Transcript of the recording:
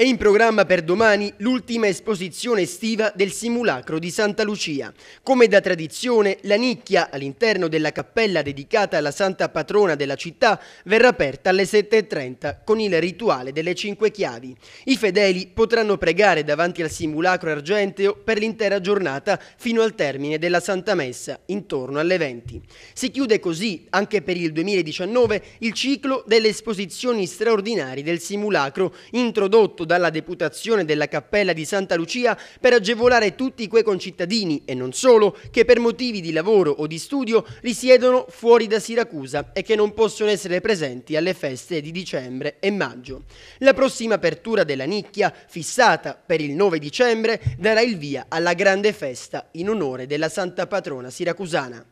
È in programma per domani l'ultima esposizione estiva del simulacro di Santa Lucia. Come da tradizione, la nicchia all'interno della cappella dedicata alla santa patrona della città verrà aperta alle 7.30 con il rituale delle cinque chiavi. I fedeli potranno pregare davanti al simulacro argenteo per l'intera giornata fino al termine della Santa Messa, intorno alle 20. Si chiude così, anche per il 2019, il ciclo delle esposizioni straordinarie del simulacro introdotto dalla deputazione della Cappella di Santa Lucia per agevolare tutti quei concittadini e non solo che per motivi di lavoro o di studio risiedono fuori da Siracusa e che non possono essere presenti alle feste di dicembre e maggio. La prossima apertura della nicchia, fissata per il 9 dicembre, darà il via alla grande festa in onore della Santa Patrona siracusana.